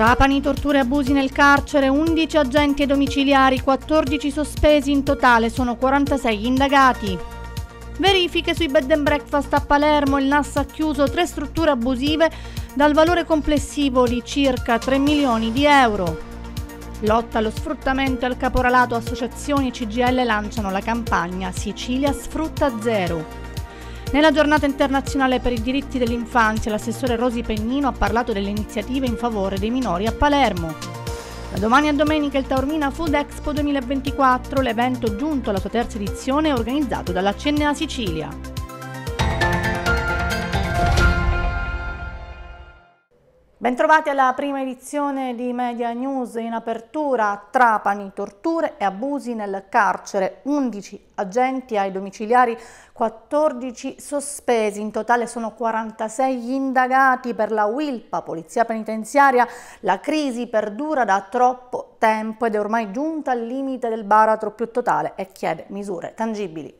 Trapani, torture e abusi nel carcere, 11 agenti domiciliari, 14 sospesi in totale, sono 46 indagati. Verifiche sui bed and breakfast a Palermo, il NAS ha chiuso tre strutture abusive dal valore complessivo di circa 3 milioni di euro. Lotta allo sfruttamento e al caporalato, associazioni CGL lanciano la campagna Sicilia sfrutta zero. Nella giornata internazionale per i diritti dell'infanzia, l'assessore Rosi Pennino ha parlato delle iniziative in favore dei minori a Palermo. Da domani a domenica il Taormina Food Expo 2024, l'evento giunto alla sua terza edizione è organizzato dalla CNA Sicilia. Bentrovati alla prima edizione di Media News in apertura. Trapani, torture e abusi nel carcere. 11 agenti ai domiciliari, 14 sospesi. In totale sono 46 gli indagati per la Wilpa, polizia penitenziaria. La crisi perdura da troppo tempo ed è ormai giunta al limite del baratro più totale e chiede misure tangibili.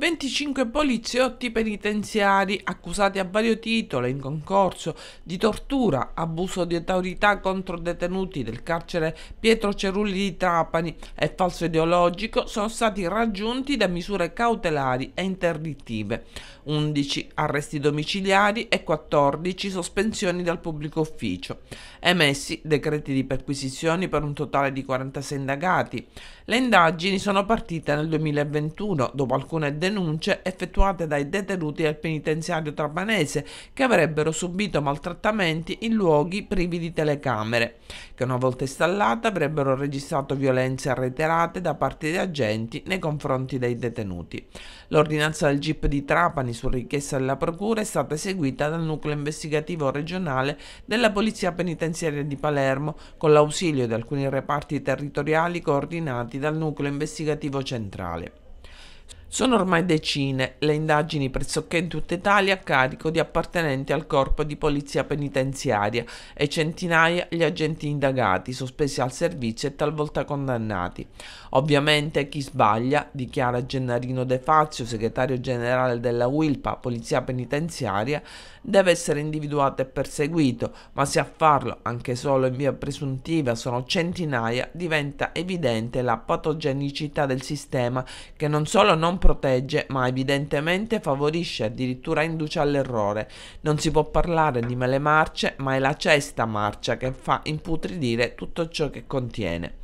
25 poliziotti penitenziari accusati a vario titolo in concorso di tortura, abuso di autorità contro detenuti del carcere Pietro Cerulli di Trapani e falso ideologico sono stati raggiunti da misure cautelari e interdittive, 11 arresti domiciliari e 14 sospensioni dal pubblico ufficio, emessi decreti di perquisizioni per un totale di 46 indagati, le indagini sono partite nel 2021 dopo alcune denunce effettuate dai detenuti del penitenziario trapanese che avrebbero subito maltrattamenti in luoghi privi di telecamere, che una volta installate avrebbero registrato violenze arreterate da parte di agenti nei confronti dei detenuti. L'ordinanza del GIP di Trapani su richiesta della Procura è stata eseguita dal nucleo investigativo regionale della Polizia Penitenziaria di Palermo con l'ausilio di alcuni reparti territoriali coordinati dal nucleo investigativo centrale. Sono ormai decine le indagini pressoché in tutta Italia a carico di appartenenti al corpo di polizia penitenziaria e centinaia gli agenti indagati, sospesi al servizio e talvolta condannati. Ovviamente chi sbaglia, dichiara Gennarino De Fazio, segretario generale della UILPA, Polizia Penitenziaria, deve essere individuato e perseguito, ma se a farlo, anche solo in via presuntiva, sono centinaia, diventa evidente la patogenicità del sistema che non solo non protegge, ma evidentemente favorisce, addirittura induce all'errore. Non si può parlare di mele marce, ma è la cesta marcia che fa imputridire tutto ciò che contiene.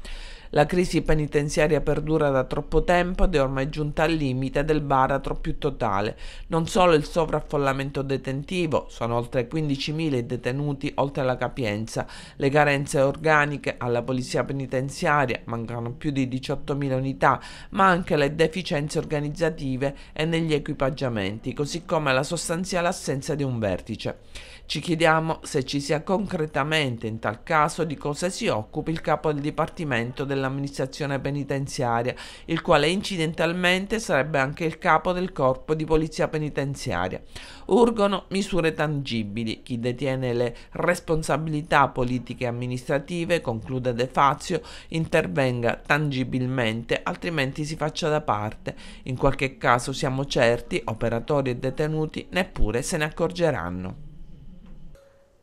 La crisi penitenziaria perdura da troppo tempo ed è ormai giunta al limite del baratro più totale. Non solo il sovraffollamento detentivo, sono oltre 15.000 i detenuti oltre la capienza, le carenze organiche alla polizia penitenziaria, mancano più di 18.000 unità, ma anche le deficienze organizzative e negli equipaggiamenti, così come la sostanziale assenza di un vertice. Ci chiediamo se ci sia concretamente in tal caso di cosa si occupi il capo del Dipartimento della dell'amministrazione penitenziaria, il quale incidentalmente sarebbe anche il capo del corpo di polizia penitenziaria. Urgono misure tangibili. Chi detiene le responsabilità politiche e amministrative, conclude De Fazio, intervenga tangibilmente, altrimenti si faccia da parte. In qualche caso siamo certi, operatori e detenuti neppure se ne accorgeranno.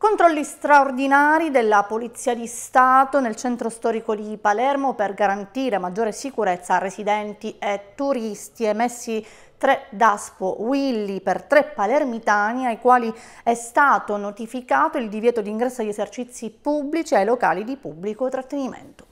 Controlli straordinari della Polizia di Stato nel centro storico di Palermo per garantire maggiore sicurezza a residenti e turisti emessi tre Daspo Willy per tre palermitani ai quali è stato notificato il divieto di ingresso agli esercizi pubblici e ai locali di pubblico trattenimento.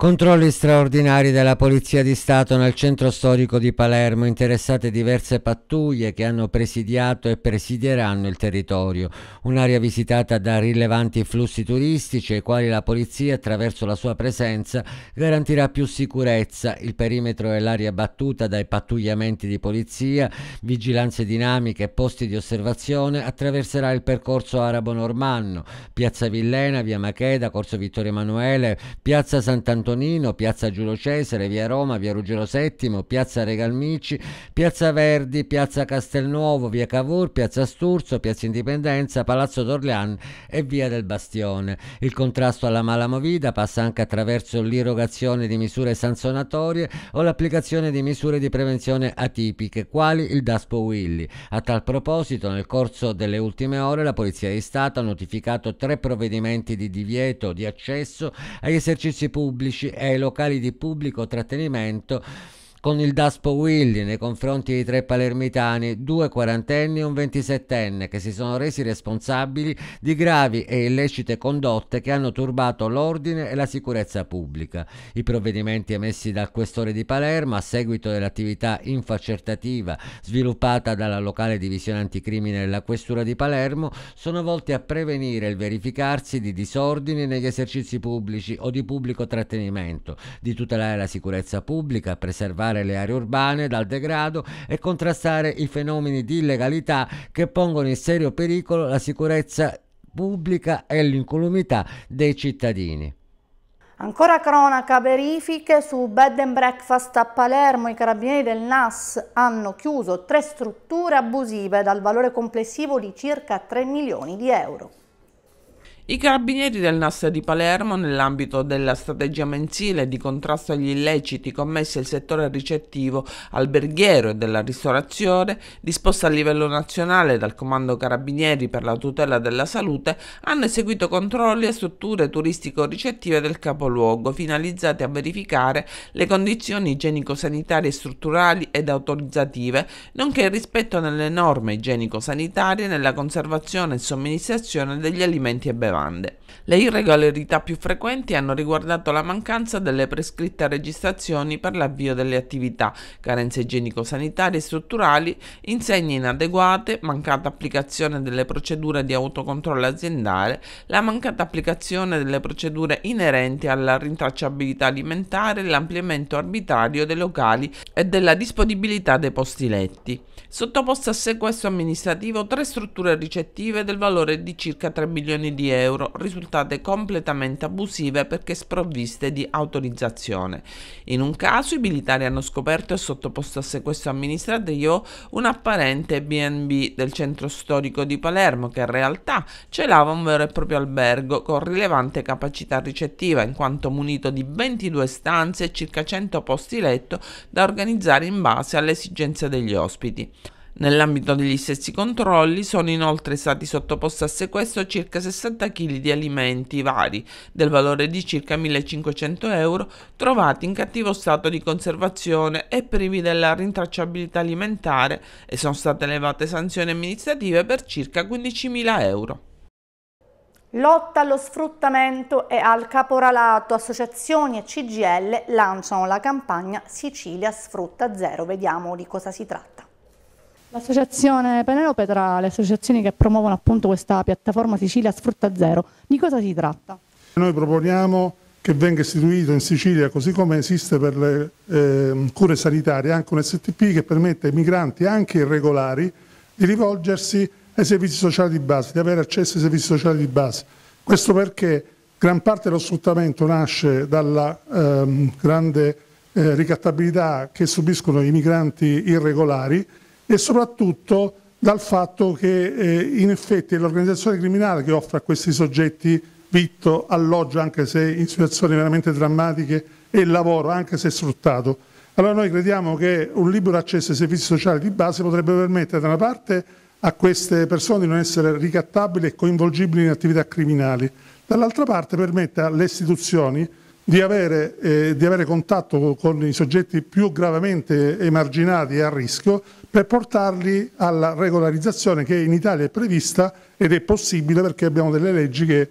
Controlli straordinari della Polizia di Stato nel centro storico di Palermo, interessate diverse pattuglie che hanno presidiato e presidieranno il territorio, un'area visitata da rilevanti flussi turistici ai quali la Polizia attraverso la sua presenza garantirà più sicurezza. Il perimetro e l'area battuta dai pattugliamenti di polizia, vigilanze dinamiche e posti di osservazione attraverserà il percorso arabo-normanno, piazza Villena, via Macheda, corso Vittorio Emanuele, piazza Sant'Antonio Antonino, piazza Giulio Cesare, via Roma, via Ruggero VII, piazza Regalmici, piazza Verdi, piazza Castelnuovo, via Cavour, piazza Sturzo, piazza Indipendenza, palazzo d'Orleans e via del Bastione. Il contrasto alla malamovida passa anche attraverso l'irrogazione di misure sanzionatorie o l'applicazione di misure di prevenzione atipiche, quali il Daspo Willy. A tal proposito, nel corso delle ultime ore, la Polizia di Stato ha notificato tre provvedimenti di divieto di accesso agli esercizi pubblici e ai locali di pubblico trattenimento con il Daspo Willy nei confronti di tre palermitani, due quarantenni e un ventisettenne che si sono resi responsabili di gravi e illecite condotte che hanno turbato l'ordine e la sicurezza pubblica. I provvedimenti emessi dal questore di Palermo a seguito dell'attività infacertativa sviluppata dalla locale divisione anticrimine della questura di Palermo sono volti a prevenire il verificarsi di disordini negli esercizi pubblici o di pubblico trattenimento, di tutelare la sicurezza pubblica, preservare salvare le aree urbane dal degrado e contrastare i fenomeni di illegalità che pongono in serio pericolo la sicurezza pubblica e l'incolumità dei cittadini. Ancora cronaca, verifiche su bed and breakfast a Palermo. I carabinieri del NAS hanno chiuso tre strutture abusive dal valore complessivo di circa 3 milioni di euro. I carabinieri del NAS di Palermo, nell'ambito della strategia mensile di contrasto agli illeciti commessi al settore ricettivo, alberghiero e della ristorazione, disposta a livello nazionale dal Comando Carabinieri per la tutela della salute, hanno eseguito controlli a strutture turistico-ricettive del capoluogo, finalizzate a verificare le condizioni igienico-sanitarie strutturali ed autorizzative, nonché il rispetto delle norme igienico-sanitarie nella conservazione e somministrazione degli alimenti e bevande. domande. Le irregolarità più frequenti hanno riguardato la mancanza delle prescritte registrazioni per l'avvio delle attività, carenze igienico-sanitarie e strutturali, insegne inadeguate, mancata applicazione delle procedure di autocontrollo aziendale, la mancata applicazione delle procedure inerenti alla rintracciabilità alimentare, l'ampliamento arbitrario dei locali e della disponibilità dei posti letti. Sottoposta a sequestro amministrativo tre strutture ricettive del valore di circa 3 milioni di euro, risultati risultate completamente abusive perché sprovviste di autorizzazione. In un caso i militari hanno scoperto e sottoposto a sequestro amministrativo un apparente BNB del centro storico di Palermo che in realtà celava un vero e proprio albergo con rilevante capacità ricettiva in quanto munito di 22 stanze e circa 100 posti letto da organizzare in base alle esigenze degli ospiti. Nell'ambito degli stessi controlli sono inoltre stati sottoposti a sequestro circa 60 kg di alimenti vari, del valore di circa 1500 euro, trovati in cattivo stato di conservazione e privi della rintracciabilità alimentare e sono state elevate sanzioni amministrative per circa 15.000 euro. Lotta allo sfruttamento e al caporalato, associazioni e CGL lanciano la campagna Sicilia sfrutta zero, vediamo di cosa si tratta. L'associazione Penelope tra le associazioni che promuovono appunto questa piattaforma Sicilia Sfrutta Zero, di cosa si tratta? Noi proponiamo che venga istituito in Sicilia, così come esiste per le eh, cure sanitarie, anche un STP che permette ai migranti, anche irregolari, di rivolgersi ai servizi sociali di base, di avere accesso ai servizi sociali di base. Questo perché gran parte dello sfruttamento nasce dalla ehm, grande eh, ricattabilità che subiscono i migranti irregolari e soprattutto dal fatto che eh, in effetti è l'organizzazione criminale che offre a questi soggetti vitto, alloggio, anche se in situazioni veramente drammatiche, e lavoro, anche se sfruttato. Allora noi crediamo che un libero accesso ai servizi sociali di base potrebbe permettere da una parte a queste persone di non essere ricattabili e coinvolgibili in attività criminali, dall'altra parte permette alle istituzioni di avere, eh, di avere contatto con i soggetti più gravemente emarginati e a rischio per portarli alla regolarizzazione che in Italia è prevista ed è possibile perché abbiamo delle leggi che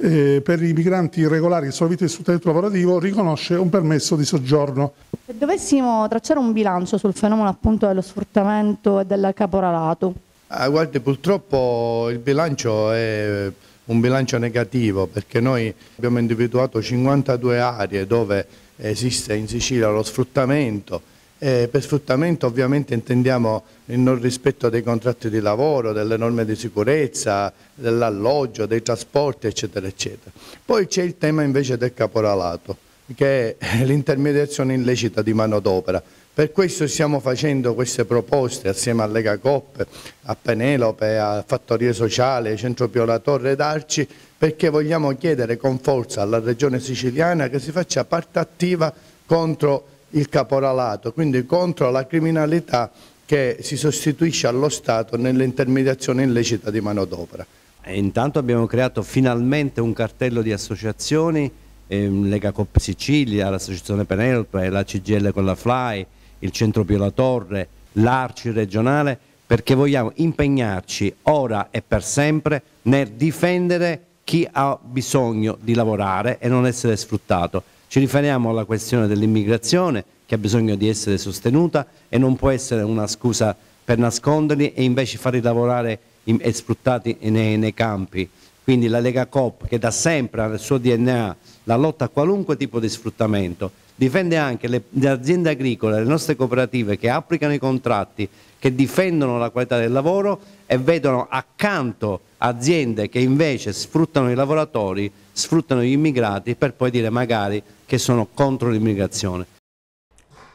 eh, per i migranti irregolari che sono vittime sul territorio lavorativo riconosce un permesso di soggiorno. Se dovessimo tracciare un bilancio sul fenomeno appunto dello sfruttamento e del caporalato? Ah, guardi, purtroppo il bilancio è un bilancio negativo perché noi abbiamo individuato 52 aree dove esiste in Sicilia lo sfruttamento eh, per sfruttamento ovviamente intendiamo il non rispetto dei contratti di lavoro, delle norme di sicurezza, dell'alloggio, dei trasporti eccetera eccetera. Poi c'è il tema invece del caporalato che è l'intermediazione illecita di manodopera. Per questo stiamo facendo queste proposte assieme a Lega Coppe, a Penelope, a Fattorie Sociale, Centro Pio La Torre d'Arci, perché vogliamo chiedere con forza alla Regione Siciliana che si faccia parte attiva contro il caporalato, quindi contro la criminalità che si sostituisce allo Stato nell'intermediazione illecita di manodopera. intanto abbiamo creato finalmente un cartello di associazioni, ehm, Lega Coppa Sicilia, l'Associazione Penelope, la CGL con la FLY, il Centro Pio La Torre, l'Arci regionale, perché vogliamo impegnarci ora e per sempre nel difendere chi ha bisogno di lavorare e non essere sfruttato ci riferiamo alla questione dell'immigrazione che ha bisogno di essere sostenuta e non può essere una scusa per nasconderli e invece farli lavorare e sfruttati nei, nei campi. Quindi la Lega Coop che da sempre ha nel suo DNA la lotta a qualunque tipo di sfruttamento, difende anche le, le aziende agricole, le nostre cooperative che applicano i contratti che difendono la qualità del lavoro e vedono accanto aziende che invece sfruttano i lavoratori, sfruttano gli immigrati per poi dire magari che sono contro l'immigrazione.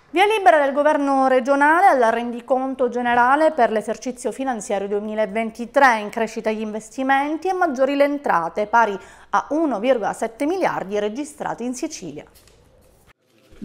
Via libera del governo regionale al rendiconto generale per l'esercizio finanziario 2023 in crescita gli investimenti e maggiori le entrate pari a 1,7 miliardi registrati in Sicilia.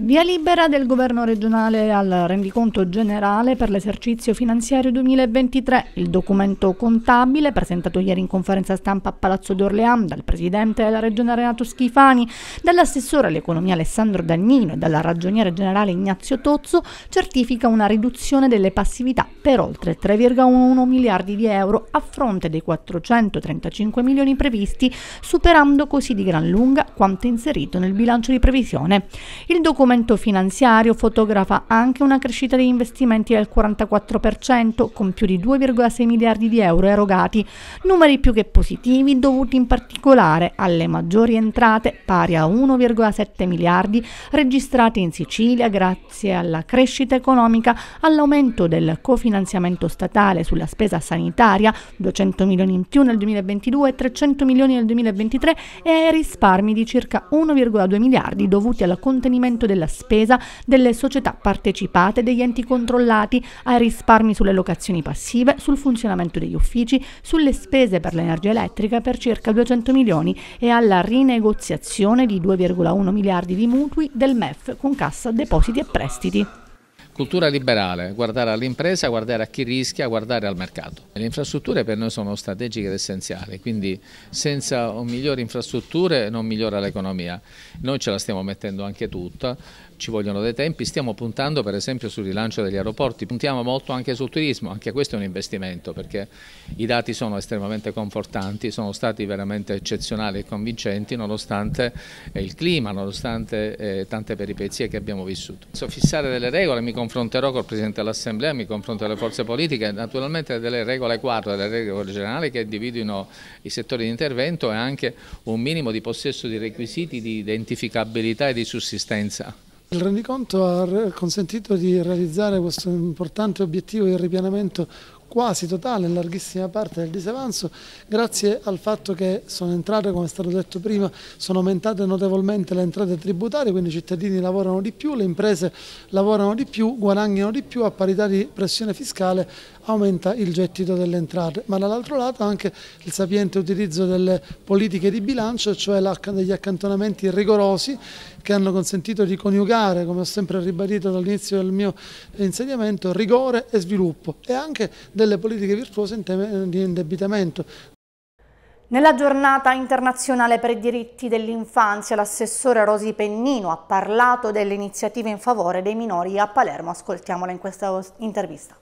Via libera del governo regionale al rendiconto generale per l'esercizio finanziario 2023. Il documento contabile presentato ieri in conferenza stampa a Palazzo d'Orleans dal presidente della regione Renato Schifani, dall'assessore all'economia Alessandro Dagnino e dalla ragioniere generale Ignazio Tozzo certifica una riduzione delle passività per oltre 3,11 miliardi di euro a fronte dei 435 milioni previsti, superando così di gran lunga quanto inserito nel bilancio di previsione. Il documento documento finanziario fotografa anche una crescita degli investimenti del 44%, con più di 2,6 miliardi di euro erogati, numeri più che positivi dovuti in particolare alle maggiori entrate pari a 1,7 miliardi registrate in Sicilia grazie alla crescita economica, all'aumento del cofinanziamento statale sulla spesa sanitaria, 200 milioni in più nel 2022 e 300 milioni nel 2023 e ai risparmi di circa 1,2 miliardi dovuti al contenimento delle della spesa delle società partecipate, degli enti controllati, ai risparmi sulle locazioni passive, sul funzionamento degli uffici, sulle spese per l'energia elettrica per circa 200 milioni e alla rinegoziazione di 2,1 miliardi di mutui del MEF con cassa depositi e prestiti. Cultura liberale, guardare all'impresa, guardare a chi rischia, guardare al mercato. Le infrastrutture per noi sono strategiche ed essenziali, quindi senza migliori infrastrutture non migliora l'economia. Noi ce la stiamo mettendo anche tutta ci vogliono dei tempi, stiamo puntando per esempio sul rilancio degli aeroporti, puntiamo molto anche sul turismo, anche questo è un investimento perché i dati sono estremamente confortanti, sono stati veramente eccezionali e convincenti nonostante eh, il clima, nonostante eh, tante peripezie che abbiamo vissuto. So fissare delle regole, mi confronterò col Presidente dell'Assemblea, mi confronto alle forze politiche, naturalmente delle regole quadro, delle regole generali che individuino i settori di intervento e anche un minimo di possesso di requisiti di identificabilità e di sussistenza. Il rendiconto ha consentito di realizzare questo importante obiettivo di ripianamento quasi totale in larghissima parte del disavanzo grazie al fatto che sono entrate, come è stato detto prima, sono aumentate notevolmente le entrate tributarie, quindi i cittadini lavorano di più, le imprese lavorano di più, guadagnano di più a parità di pressione fiscale aumenta il gettito delle entrate, ma dall'altro lato anche il sapiente utilizzo delle politiche di bilancio, cioè degli accantonamenti rigorosi che hanno consentito di coniugare, come ho sempre ribadito dall'inizio del mio insegnamento, rigore e sviluppo e anche delle politiche virtuose in tema eh, di indebitamento. Nella giornata internazionale per i diritti dell'infanzia l'assessore Rosi Pennino ha parlato delle iniziative in favore dei minori a Palermo. Ascoltiamola in questa intervista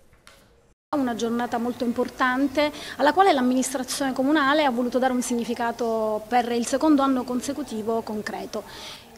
una giornata molto importante alla quale l'amministrazione comunale ha voluto dare un significato per il secondo anno consecutivo concreto.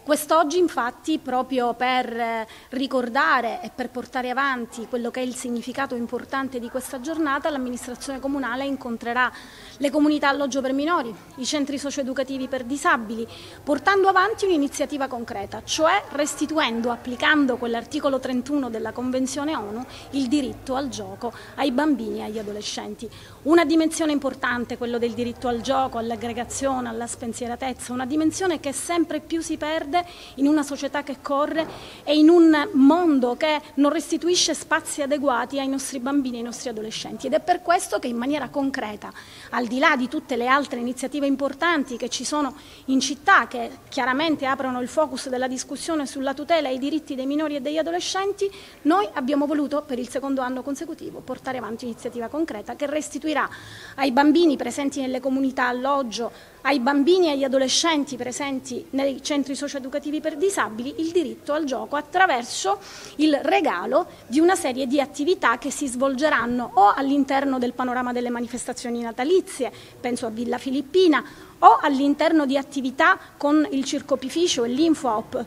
Quest'oggi infatti proprio per eh, ricordare e per portare avanti quello che è il significato importante di questa giornata l'amministrazione comunale incontrerà le comunità alloggio per minori, i centri socioeducativi per disabili, portando avanti un'iniziativa concreta, cioè restituendo, applicando quell'articolo 31 della Convenzione ONU, il diritto al gioco ai bambini e agli adolescenti. Una dimensione importante, quello del diritto al gioco, all'aggregazione, alla spensieratezza, una dimensione che sempre più si perde in una società che corre e in un mondo che non restituisce spazi adeguati ai nostri bambini e ai nostri adolescenti. Ed è per questo che in maniera concreta, al di là di tutte le altre iniziative importanti che ci sono in città, che chiaramente aprono il focus della discussione sulla tutela e i diritti dei minori e degli adolescenti, noi abbiamo voluto per il secondo anno consecutivo portare avanti un'iniziativa concreta che restituisce restituirà ai bambini presenti nelle comunità alloggio, ai bambini e agli adolescenti presenti nei centri socioeducativi per disabili il diritto al gioco attraverso il regalo di una serie di attività che si svolgeranno o all'interno del panorama delle manifestazioni natalizie, penso a Villa Filippina, o all'interno di attività con il circopificio e l'Infoop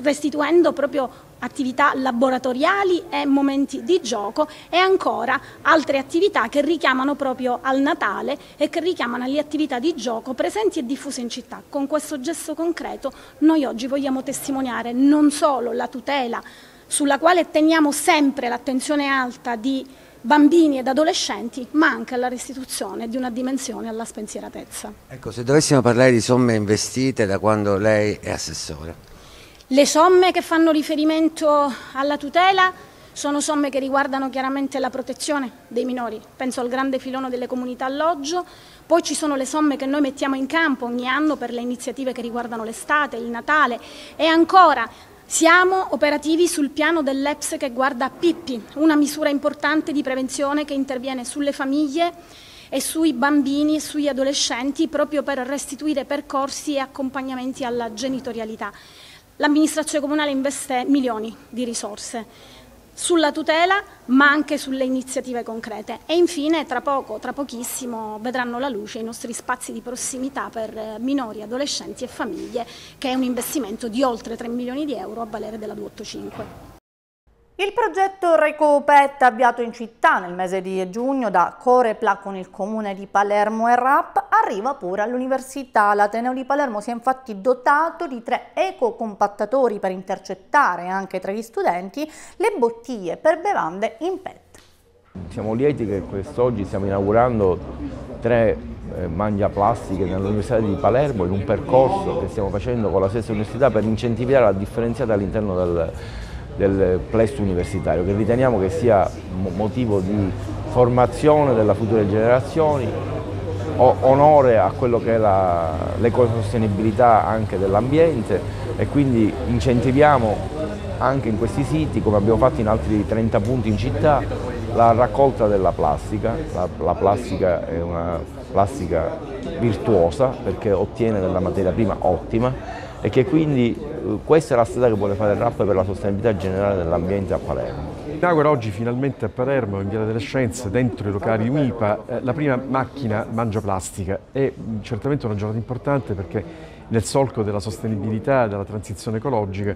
restituendo proprio attività laboratoriali e momenti di gioco e ancora altre attività che richiamano proprio al Natale e che richiamano alle attività di gioco presenti e diffuse in città. Con questo gesto concreto noi oggi vogliamo testimoniare non solo la tutela sulla quale teniamo sempre l'attenzione alta di bambini ed adolescenti, ma anche alla restituzione di una dimensione alla spensieratezza. Ecco, se dovessimo parlare di somme investite da quando lei è assessore. Le somme che fanno riferimento alla tutela sono somme che riguardano chiaramente la protezione dei minori, penso al grande filone delle comunità alloggio, poi ci sono le somme che noi mettiamo in campo ogni anno per le iniziative che riguardano l'estate, il Natale e ancora siamo operativi sul piano dell'EPS che guarda Pippi, una misura importante di prevenzione che interviene sulle famiglie e sui bambini e sugli adolescenti proprio per restituire percorsi e accompagnamenti alla genitorialità l'amministrazione comunale investe milioni di risorse sulla tutela ma anche sulle iniziative concrete e infine tra poco, tra pochissimo vedranno la luce i nostri spazi di prossimità per eh, minori, adolescenti e famiglie che è un investimento di oltre 3 milioni di euro a valere della 285. Il progetto Recopet avviato in città nel mese di giugno da Corepla con il comune di Palermo e RAP arriva pure all'università. L'Ateneo di Palermo si è infatti dotato di tre ecocompattatori per intercettare anche tra gli studenti le bottiglie per bevande in PET. Siamo lieti che quest'oggi stiamo inaugurando tre eh, mangia plastiche nell'Università di Palermo in un percorso che stiamo facendo con la stessa università per incentivare la differenziata all'interno del del plesso universitario, che riteniamo che sia motivo di formazione delle future generazioni, onore a quello che è l'ecosostenibilità anche dell'ambiente e quindi incentiviamo anche in questi siti, come abbiamo fatto in altri 30 punti in città, la raccolta della plastica. La, la plastica è una plastica virtuosa perché ottiene della materia prima ottima e che quindi questa è la strada che vuole fare il RAP per la sostenibilità generale dell'ambiente a Palermo. Inaugura oggi finalmente a Palermo, in Via delle Scienze, dentro i locali UIPA, eh, la prima macchina mangia plastica. È mm, certamente una giornata importante perché nel solco della sostenibilità e della transizione ecologica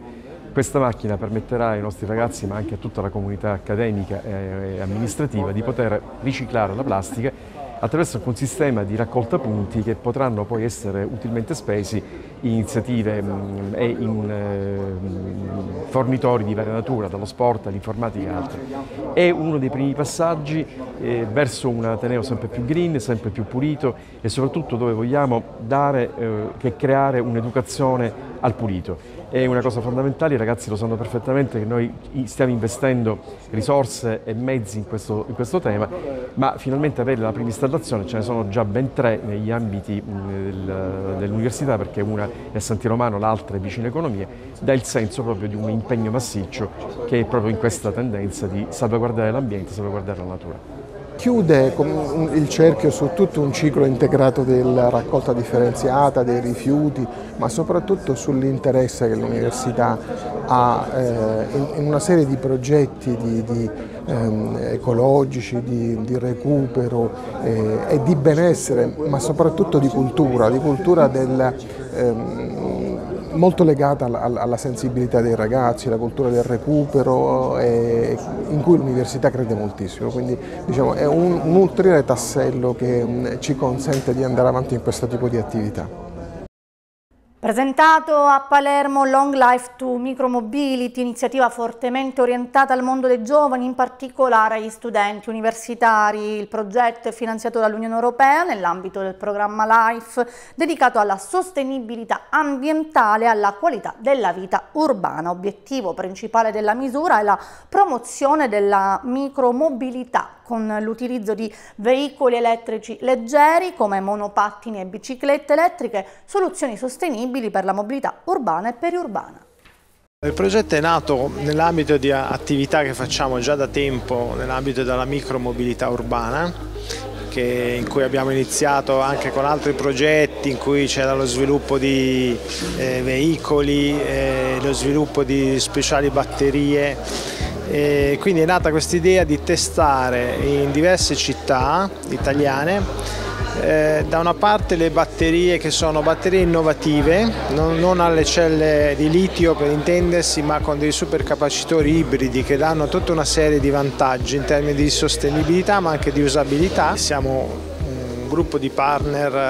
questa macchina permetterà ai nostri ragazzi, ma anche a tutta la comunità accademica e eh, amministrativa, di poter riciclare la plastica attraverso un sistema di raccolta punti che potranno poi essere utilmente spesi in iniziative mm, e in eh, fornitori di varia natura, dallo sport all'informatica e altro. È uno dei primi passaggi eh, verso un Ateneo sempre più green, sempre più pulito e soprattutto dove vogliamo dare eh, che creare un'educazione al pulito. È una cosa fondamentale, i ragazzi lo sanno perfettamente che noi stiamo investendo risorse e mezzi in questo, in questo tema, ma finalmente avere la prima installazione, ce ne sono già ben tre negli ambiti mm, del, dell'università perché una è a Santi Romano, l'altra è vicino economia, dà il senso proprio di un impegno massiccio che è proprio in questa tendenza di salvaguardare l'ambiente, salvaguardare la natura chiude il cerchio su tutto un ciclo integrato della raccolta differenziata, dei rifiuti, ma soprattutto sull'interesse che l'Università ha eh, in una serie di progetti di, di, ehm, ecologici, di, di recupero eh, e di benessere, ma soprattutto di cultura, di cultura del, ehm, molto legata alla, sensibilità dei ragazzi, alla cultura del recupero, e, eh, in cui l'università crede moltissimo, quindi diciamo, è un, un ulteriore tassello che mm, ci consente di andare avanti in questo tipo di attività. Presentato a Palermo Long Life to Micromobility, iniziativa fortemente orientata al mondo dei giovani, in particolare agli studenti universitari. Il progetto è finanziato dall'Unione Europea nell'ambito del programma LIFE, dedicato alla sostenibilità ambientale e alla qualità della vita urbana. Obiettivo principale della misura è la promozione della micromobilità con l'utilizzo di veicoli elettrici leggeri come monopattini e biciclette elettriche, soluzioni sostenibili per la mobilità urbana e periurbana. Il progetto è nato nell'ambito di attività che facciamo già da tempo nell'ambito della micromobilità urbana che, in cui abbiamo iniziato anche con altri progetti in cui c'era lo sviluppo di eh, veicoli, eh, lo sviluppo di speciali batterie e quindi è nata questa idea di testare in diverse città italiane eh, da una parte le batterie che sono batterie innovative, non, non, alle celle di litio per intendersi, ma con dei supercapacitori ibridi che danno tutta una serie di vantaggi in termini di sostenibilità ma anche di usabilità. Siamo un gruppo di partner eh,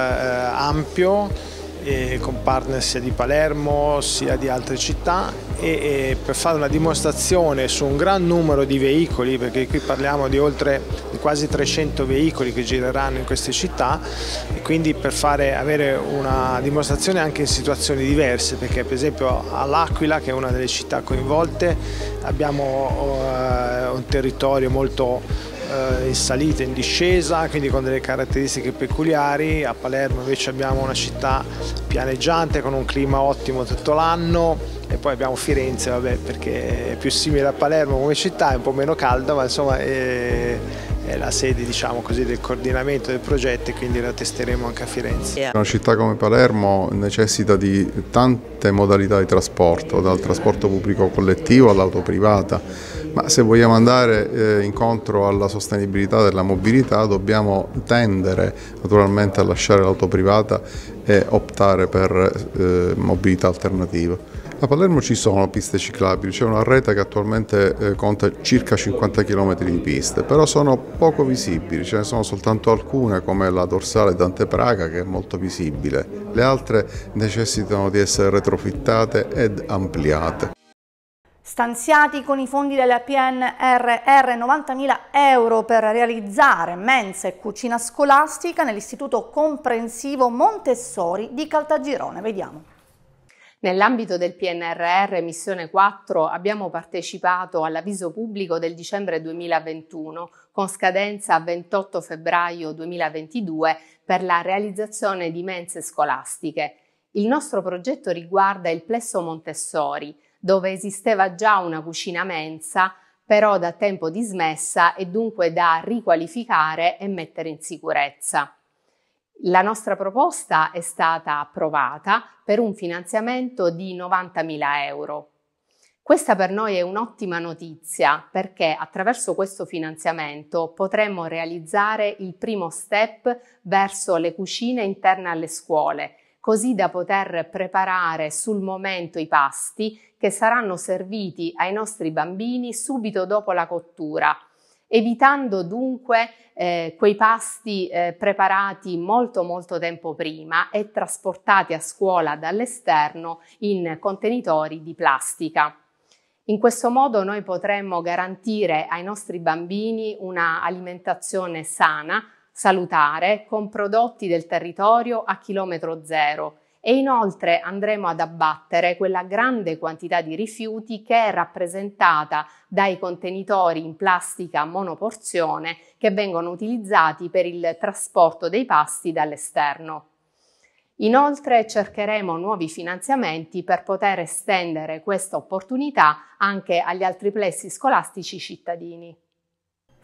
ampio eh, con partner sia di Palermo sia di altre città e, e per fare una dimostrazione su un gran numero di veicoli, perché qui parliamo di oltre di quasi 300 veicoli che gireranno in queste città e quindi per fare, avere una dimostrazione anche in situazioni diverse, perché per esempio all'Aquila, che è una delle città coinvolte, abbiamo uh, un territorio molto eh, in salita, e in discesa, quindi con delle caratteristiche peculiari. A Palermo invece abbiamo una città pianeggiante con un clima ottimo tutto l'anno e poi abbiamo Firenze, vabbè, perché è più simile a Palermo come città, è un po' meno calda, ma insomma è, è la sede diciamo così, del coordinamento del progetto e quindi la testeremo anche a Firenze. Una città come Palermo necessita di tante modalità di trasporto, dal trasporto pubblico collettivo all'auto privata ma se vogliamo andare eh, incontro alla sostenibilità della mobilità dobbiamo tendere naturalmente a lasciare l'auto privata e optare per eh, mobilità alternativa. A Palermo ci sono piste ciclabili, c'è una rete che attualmente eh, conta circa 50 km di piste, però sono poco visibili, ce ne sono soltanto alcune come la dorsale Dante Praga che è molto visibile, le altre necessitano di essere retrofittate ed ampliate stanziati con i fondi della PNRR 90.000 euro per realizzare mensa e cucina scolastica nell'Istituto Comprensivo Montessori di Caltagirone. Vediamo. Nell'ambito del PNRR Missione 4 abbiamo partecipato all'avviso pubblico del dicembre 2021 con scadenza 28 febbraio 2022 per la realizzazione di mense scolastiche. Il nostro progetto riguarda il Plesso Montessori, dove esisteva già una cucina mensa, però da tempo dismessa e dunque da riqualificare e mettere in sicurezza. La nostra proposta è stata approvata per un finanziamento di 90.000 euro. Questa per noi è un'ottima notizia perché attraverso questo finanziamento potremmo realizzare il primo step verso le cucine interne alle scuole, così da poter preparare sul momento i pasti che saranno serviti ai nostri bambini subito dopo la cottura evitando dunque eh, quei pasti eh, preparati molto molto tempo prima e trasportati a scuola dall'esterno in contenitori di plastica. In questo modo noi potremmo garantire ai nostri bambini una alimentazione sana, salutare con prodotti del territorio a chilometro zero e inoltre andremo ad abbattere quella grande quantità di rifiuti che è rappresentata dai contenitori in plastica monoporzione che vengono utilizzati per il trasporto dei pasti dall'esterno. Inoltre cercheremo nuovi finanziamenti per poter estendere questa opportunità anche agli altri plessi scolastici cittadini.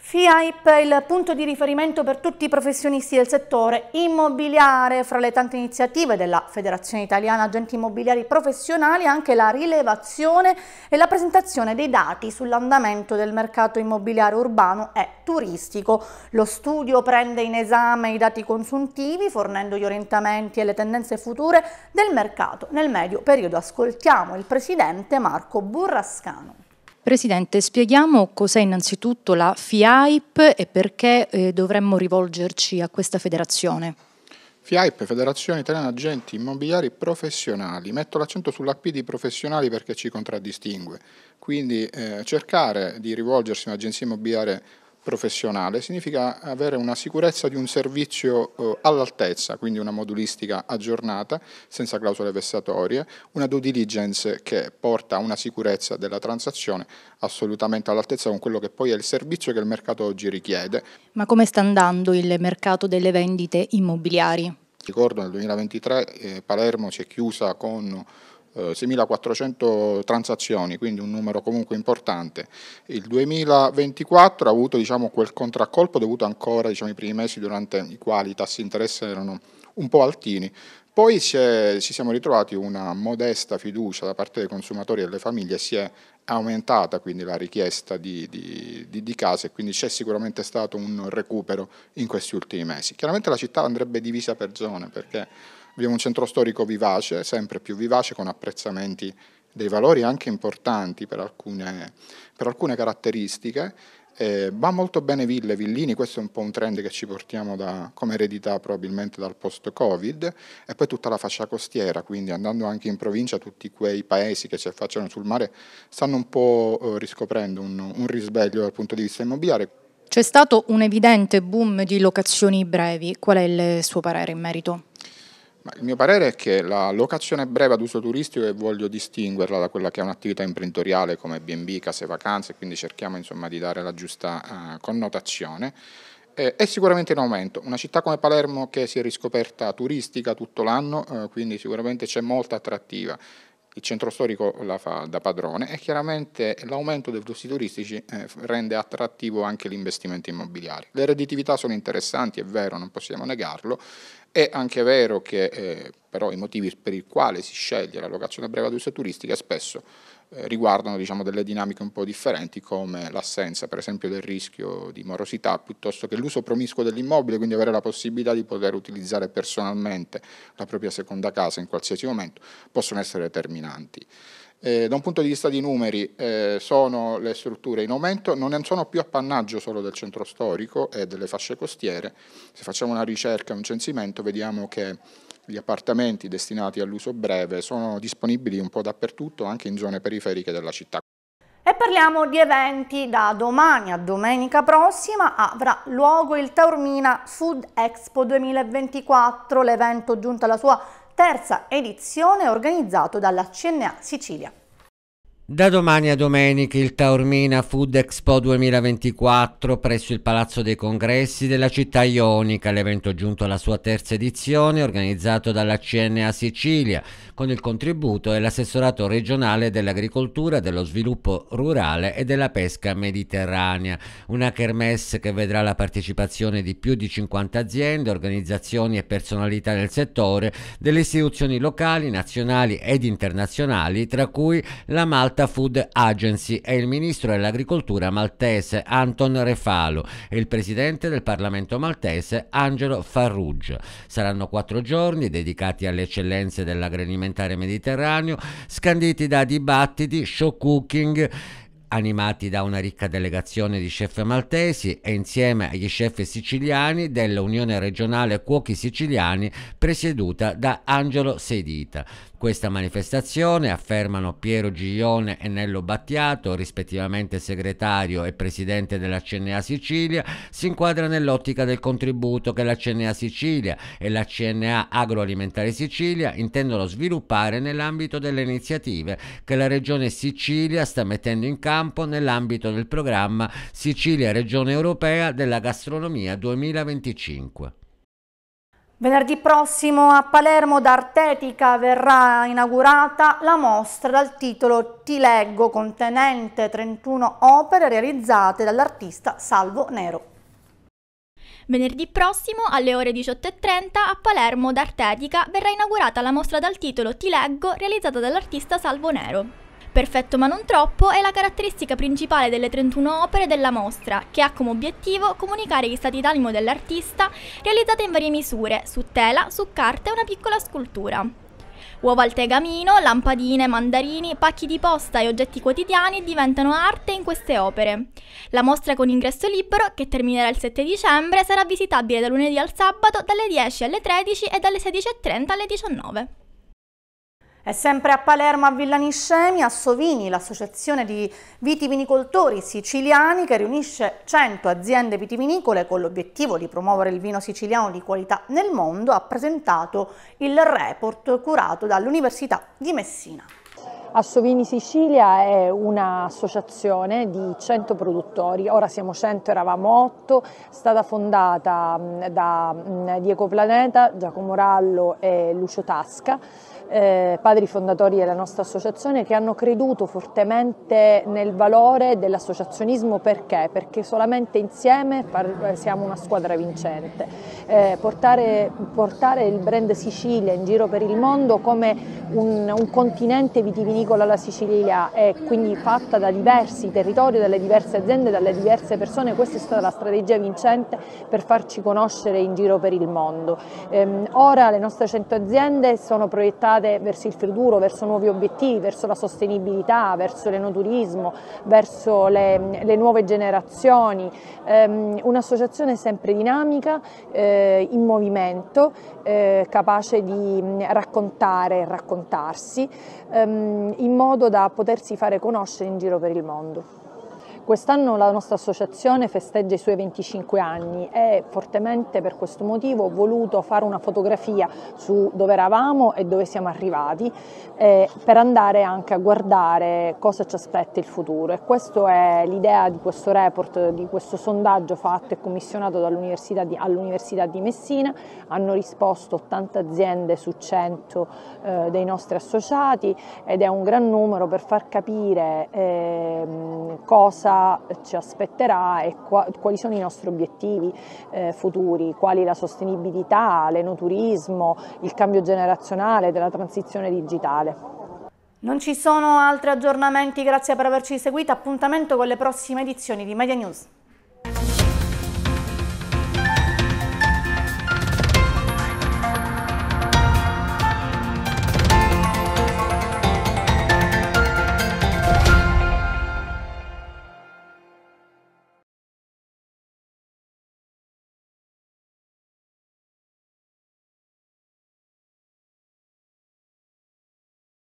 FIAIP è il punto di riferimento per tutti i professionisti del settore immobiliare. Fra le tante iniziative della Federazione Italiana Agenti Immobiliari Professionali anche la rilevazione e la presentazione dei dati sull'andamento del mercato immobiliare urbano e turistico. Lo studio prende in esame i dati consuntivi fornendo gli orientamenti e le tendenze future del mercato nel medio periodo. Ascoltiamo il presidente Marco Burrascano. Presidente, spieghiamo cos'è innanzitutto la FIAIP e perché eh, dovremmo rivolgerci a questa federazione. FIAIP, Federazione Italiana Agenti Immobiliari Professionali. Metto l'accento sulla P di professionali perché ci contraddistingue. Quindi eh, cercare di rivolgersi a un'agenzia immobiliare professionale, significa avere una sicurezza di un servizio eh, all'altezza, quindi una modulistica aggiornata, senza clausole vessatorie, una due diligence che porta a una sicurezza della transazione assolutamente all'altezza con quello che poi è il servizio che il mercato oggi richiede. Ma come sta andando il mercato delle vendite immobiliari? Ricordo nel 2023 eh, Palermo si è chiusa con 6.400 eh, transazioni, quindi un numero comunque importante. Il 2024 ha avuto diciamo, quel contraccolpo dovuto ancora diciamo, ai primi mesi durante i quali i tassi di interesse erano un po' altini, poi si, è, si, siamo ritrovati una modesta fiducia da parte dei consumatori e delle famiglie, si è aumentata quindi la richiesta di, di, di, di case, quindi c'è sicuramente stato un recupero in questi ultimi mesi. Chiaramente la città andrebbe divisa per zone perché Abbiamo un centro storico vivace, sempre più vivace, con apprezzamenti dei valori anche importanti per alcune, per alcune caratteristiche. Eh, va molto bene Ville, Villini, questo è un po' un trend che ci portiamo da, come eredità probabilmente dal post-Covid e poi tutta la fascia costiera, quindi andando anche in provincia tutti quei paesi che si affacciano sul mare stanno un po' eh, riscoprendo un, un risveglio dal punto di vista immobiliare. C'è stato un evidente boom di locazioni brevi, qual è il suo parere in merito? il mio parere è che la locazione breve ad uso turistico e voglio distinguerla da quella che è un'attività imprenditoriale come B&B, case vacanze, quindi cerchiamo insomma, di dare la giusta uh, connotazione, eh, è sicuramente in aumento. Una città come Palermo che si è riscoperta turistica tutto l'anno, eh, quindi sicuramente c'è molta attrattiva il centro storico la fa da padrone e chiaramente l'aumento dei flussi turistici eh, rende attrattivo anche l'investimento immobiliare. Le redditività sono interessanti, è vero, non possiamo negarlo, è anche vero che eh, però i motivi per i quali si sceglie la locazione breve ad uso turistica spesso riguardano diciamo, delle dinamiche un po' differenti come l'assenza per esempio del rischio di morosità piuttosto che l'uso promiscuo dell'immobile, quindi avere la possibilità di poter utilizzare personalmente la propria seconda casa in qualsiasi momento, possono essere determinanti. Eh, da un punto di vista di numeri eh, sono le strutture in aumento, non sono più appannaggio solo del centro storico e delle fasce costiere, se facciamo una ricerca, un censimento, vediamo che gli appartamenti destinati all'uso breve sono disponibili un po' dappertutto, anche in zone periferiche della città. E parliamo di eventi. Da domani a domenica prossima avrà luogo il Taormina Food Expo 2024, l'evento giunto alla sua terza edizione organizzato dalla CNA Sicilia. Da domani a domenica il Taormina Food Expo 2024 presso il Palazzo dei Congressi della città ionica, l'evento giunto alla sua terza edizione organizzato dalla CNA Sicilia con il contributo dell'assessorato regionale dell'agricoltura, dello sviluppo rurale e della pesca mediterranea, una kermesse che vedrà la partecipazione di più di 50 aziende, organizzazioni e personalità del settore, delle istituzioni locali, nazionali ed internazionali, tra cui la Malta Malta Food Agency e il ministro dell'agricoltura maltese Anton Refalo e il presidente del Parlamento maltese Angelo Farrugia. Saranno quattro giorni dedicati alle eccellenze dell'agroalimentare mediterraneo, scanditi da dibattiti, show cooking animati da una ricca delegazione di chef maltesi e insieme agli chef siciliani dell'Unione Regionale Cuochi Siciliani presieduta da Angelo Sedita questa manifestazione, affermano Piero Giglione e Nello Battiato, rispettivamente segretario e presidente della CNA Sicilia, si inquadra nell'ottica del contributo che la CNA Sicilia e la CNA Agroalimentare Sicilia intendono sviluppare nell'ambito delle iniziative che la Regione Sicilia sta mettendo in campo nell'ambito del programma Sicilia Regione Europea della Gastronomia 2025. Venerdì prossimo a Palermo d'Artetica verrà inaugurata la mostra dal titolo Ti leggo contenente 31 opere realizzate dall'artista Salvo Nero. Venerdì prossimo alle ore 18.30 a Palermo d'Artetica verrà inaugurata la mostra dal titolo Ti leggo realizzata dall'artista Salvo Nero. Perfetto ma non troppo è la caratteristica principale delle 31 opere della mostra, che ha come obiettivo comunicare gli stati d'animo dell'artista realizzate in varie misure, su tela, su carta e una piccola scultura. Uova al tegamino, lampadine, mandarini, pacchi di posta e oggetti quotidiani diventano arte in queste opere. La mostra con ingresso libero, che terminerà il 7 dicembre, sarà visitabile da lunedì al sabato dalle 10 alle 13 e dalle 16.30 alle 19. È sempre a Palermo a Villaniscemi, a Sovini, l'associazione di vitivinicoltori siciliani che riunisce 100 aziende vitivinicole con l'obiettivo di promuovere il vino siciliano di qualità nel mondo, ha presentato il report curato dall'Università di Messina. Assovini Sicilia è un'associazione di 100 produttori, ora siamo 100, eravamo 8, è stata fondata da Diego Planeta, Giacomo Rallo e Lucio Tasca eh, padri fondatori della nostra associazione che hanno creduto fortemente nel valore dell'associazionismo perché? Perché solamente insieme siamo una squadra vincente. Eh, portare, portare, il brand Sicilia in giro per il mondo come un, un continente vitivinicola alla Sicilia e quindi fatta da diversi territori, dalle diverse aziende, dalle diverse persone, questa è stata la strategia vincente per farci conoscere in giro per il mondo. Eh, ora le nostre 100 aziende sono proiettate orientate verso il futuro, verso nuovi obiettivi, verso la sostenibilità, verso l'enoturismo, verso le, le nuove generazioni, ehm, un'associazione sempre dinamica, eh, in movimento, eh, capace di mm, raccontare e raccontarsi, ehm, in modo da potersi fare conoscere in giro per il mondo. Quest'anno la nostra associazione festeggia i suoi 25 anni e fortemente per questo motivo ho voluto fare una fotografia su dove eravamo e dove siamo arrivati eh, per andare anche a guardare cosa ci aspetta il futuro e questa è l'idea di questo report, di questo sondaggio fatto e commissionato dall'Università di, all'Università di Messina, hanno risposto 80 aziende su 100 eh, dei nostri associati ed è un gran numero per far capire eh, cosa ci aspetterà e qua, quali sono i nostri obiettivi eh, futuri, quali la sostenibilità, l'enoturismo, il cambio generazionale della transizione digitale. Non ci sono altri aggiornamenti, grazie per averci seguito, appuntamento con le prossime edizioni di Media News.